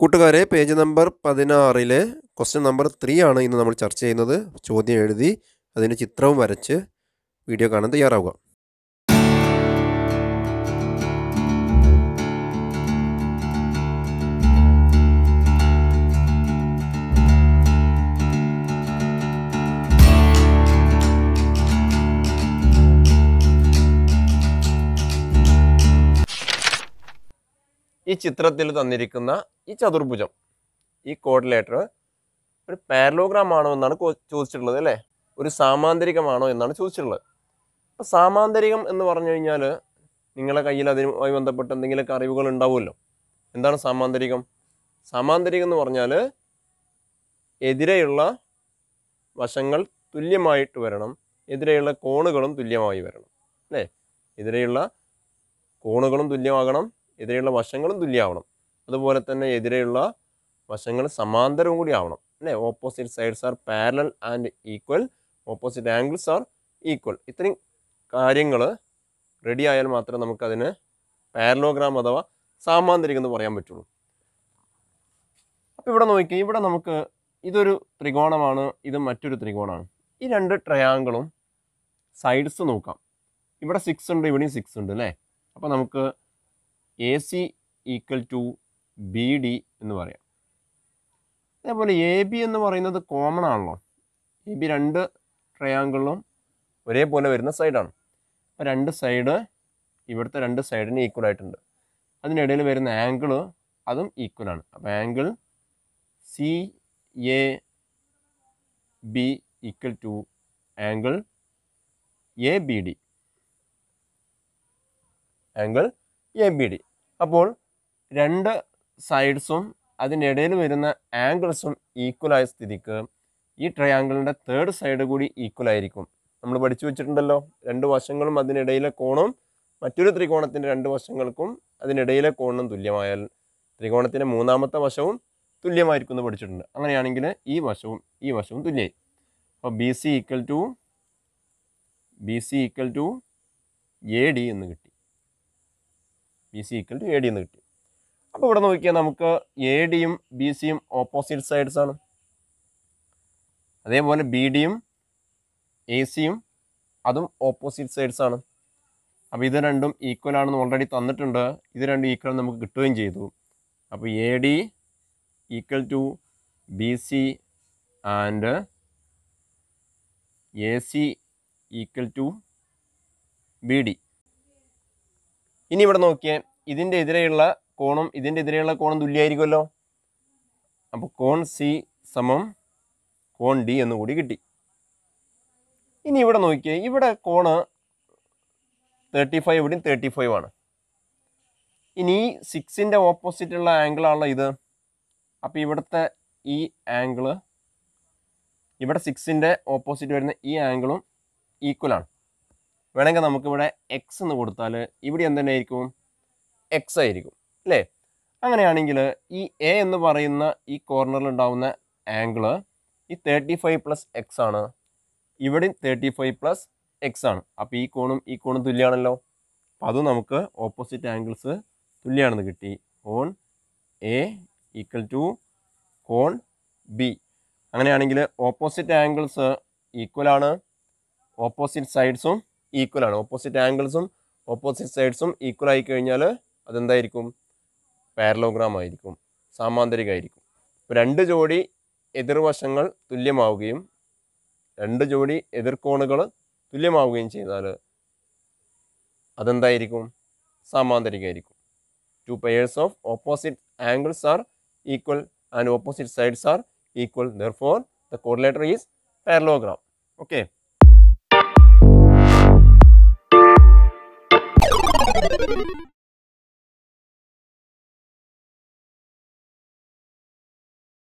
കൂട്ടുകാരെ page number പതിനാറിലെ question number three ആണ് ഇന്ന് നമ്മൾ ചർച്ച ചെയ്യുന്നത് ചോദ്യം എഴുതി അതിൻ്റെ ചിത്രവും വരച്ച് വീഡിയോ കാണാൻ തയ്യാറാവുക ഈ ചിത്രത്തിൽ തന്നിരിക്കുന്ന ഈ ചതുർഭുജം ഈ കോർഡിലേറ്റർ ഒരു പാരലോഗ്രാം ആണോ എന്നാണ് ചോദിച്ചിട്ടുള്ളത് അല്ലേ ഒരു സാമാന്തരികമാണോ എന്നാണ് ചോദിച്ചിട്ടുള്ളത് അപ്പോൾ സാമാന്തരികം എന്ന് പറഞ്ഞു കഴിഞ്ഞാൽ നിങ്ങളെ കയ്യിൽ അതിനുമായി ബന്ധപ്പെട്ട് എന്തെങ്കിലുമൊക്കെ അറിവുകൾ ഉണ്ടാവുമല്ലോ എന്താണ് സാമാന്തരികം സാമാന്തരികം എന്ന് പറഞ്ഞാൽ എതിരെയുള്ള വശങ്ങൾ തുല്യമായിട്ട് വരണം എതിരെയുള്ള കോണുകളും തുല്യമായി വരണം അല്ലേ എതിരെയുള്ള കോണുകളും തുല്യമാകണം എതിരെയുള്ള വശങ്ങളും തുല്യമാവണം അതുപോലെ തന്നെ എതിരെയുള്ള വശങ്ങൾ സമാന്തരവും കൂടി ആവണം അല്ലേ opposite sides are parallel and equal opposite angles are equal ഇത്രയും കാര്യങ്ങൾ റെഡി ആയാൽ മാത്രമേ നമുക്കതിന് പാരലോഗ്രാം അഥവാ സാമാന്തരികം എന്ന് പറയാൻ പറ്റുള്ളൂ അപ്പോൾ ഇവിടെ നോക്കി ഇവിടെ നമുക്ക് ഇതൊരു ത്രികോണമാണ് ഇത് മറ്റൊരു ത്രികോണമാണ് ഈ രണ്ട് ട്രയാങ്കിളും സൈഡ്സ് നോക്കാം ഇവിടെ സിക്സ് ഉണ്ട് ഇവിടെയും സിക്സ് ഉണ്ട് അല്ലേ അപ്പോൾ നമുക്ക് A C equal to B D എന്ന് പറയാം അതേപോലെ എ ബി എന്ന് പറയുന്നത് കോമൺ ആണല്ലോ എ ബി രണ്ട് ട്രയാങ്കിളും ഒരേപോലെ വരുന്ന സൈഡാണ് അപ്പോൾ രണ്ട് സൈഡ് ഇവിടുത്തെ രണ്ട് സൈഡിന് ഈക്വൽ ആയിട്ടുണ്ട് അതിനിടയിൽ വരുന്ന ആംഗിൾ അതും ആണ് അപ്പോൾ angle C A B equal to angle A B D angle A B D അപ്പോൾ രണ്ട് സൈഡ്സും അതിനിടയിൽ വരുന്ന ആംഗിൾസും ഈക്വലായ സ്ഥിതിക്ക് ഈ ട്രയാങ്കിളിൻ്റെ തേർഡ് സൈഡ് കൂടി ഈക്വൽ ആയിരിക്കും നമ്മൾ പഠിച്ചു വെച്ചിട്ടുണ്ടല്ലോ രണ്ട് വശങ്ങളും അതിനിടയിലെ കോണും മറ്റൊരു ത്രികോണത്തിൻ്റെ രണ്ട് വശങ്ങൾക്കും അതിനിടയിലെ കോണും തുല്യമായാൽ ത്രികോണത്തിൻ്റെ മൂന്നാമത്തെ വശവും തുല്യമായിരിക്കും എന്ന് പഠിച്ചിട്ടുണ്ട് അങ്ങനെയാണെങ്കിൽ ഈ വശവും ഈ വശവും തുല്യമായി അപ്പോൾ B C equal to B C equal to A D എന്ന് കിട്ടി B C equal to A D എന്ന് കിട്ടി അപ്പോൾ ഇവിടെ നോക്കിയാൽ നമുക്ക് എ ഡിയും ബി സിയും ഓപ്പോസിറ്റ് സൈഡ്സ് ആണ് അതേപോലെ ബി ഡിയും എ സിയും അതും ഓപ്പോസിറ്റ് സൈഡ്സ് ആണ് അപ്പോൾ ഇത് രണ്ടും ഈക്വൽ ആണെന്ന് ഓൾറെഡി തന്നിട്ടുണ്ട് ഇത് രണ്ടും ഈക്വൽ നമുക്ക് കിട്ടുകയും ചെയ്തു അപ്പോൾ A D equal to B C and A C equal to B D ഇനി ഇവിടെ നോക്കിയേ ഇതിൻ്റെ എതിരെയുള്ള കോണും ഇതിൻ്റെ എതിരെയുള്ള കോണും തുല്യമായിരിക്കുമല്ലോ അപ്പോൾ കോൺ സി സമം കോൺ ഡി എന്ന് കൂടി കിട്ടി ഇനി ഇവിടെ നോക്കിയേ ഇവിടെ കോണ് തേർട്ടി ഫൈവ് ഇവിടെയും തേർട്ടി ഫൈവ് ആണ് ഇനി സിക്സിൻ്റെ ഓപ്പോസിറ്റുള്ള ആംഗിളാണല്ലോ ഇത് അപ്പോൾ ഇവിടുത്തെ ഈ ആംഗിള് ഇവിടെ സിക്സിൻ്റെ ഓപ്പോസിറ്റ് വരുന്ന ഈ ആംഗിളും ഈക്വലാണ് വേണമെങ്കിൽ നമുക്കിവിടെ എക്സ് എന്ന് കൊടുത്താൽ ഇവിടെ എന്തായിരിക്കും എക്സ് ആയിരിക്കും അല്ലേ അങ്ങനെയാണെങ്കിൽ ഈ എ എന്ന് പറയുന്ന ഈ കോർണറിൽ ഉണ്ടാവുന്ന ആംഗിള് ഈ തേർട്ടി ഫൈവ് പ്ലസ് എക്സ് ആണ് ഇവിടെയും തേർട്ടി ഫൈവ് പ്ലസ് എക്സ് ആണ് അപ്പോൾ ഈ കോണും ഈ കോണും തുല്യമാണല്ലോ അപ്പം അതും നമുക്ക് ഓപ്പോസിറ്റ് ആംഗിൾസ് തുല്യമാണെന്ന് കിട്ടി കോൺ എ ഈക്വൽ ടു കോൺ ബി അങ്ങനെയാണെങ്കിൽ ഓപ്പോസിറ്റ് ആംഗിൾസ് ഈക്വൽ ആണ് ഓപ്പോസിറ്റ് സൈഡ്സും ഈക്വൽ ആണ് ഓപ്പോസിറ്റ് ആംഗിൾസും ഓപ്പോസിറ്റ് സൈഡ്സും ഈക്വൽ ആയി കഴിഞ്ഞാൽ അതെന്തായിരിക്കും പാരലോഗ്രാം ആയിരിക്കും സാമാന്തരികമായിരിക്കും അപ്പോൾ രണ്ട് ജോഡി എതിർവശങ്ങൾ തുല്യമാവുകയും രണ്ട് ജോഡി എതിർകോണുകൾ തുല്യമാവുകയും ചെയ്താൽ അതെന്തായിരിക്കും സാമാന്തരികമായിരിക്കും two pairs of opposite angles are equal and opposite sides are equal therefore the coordinator is parallelogram okay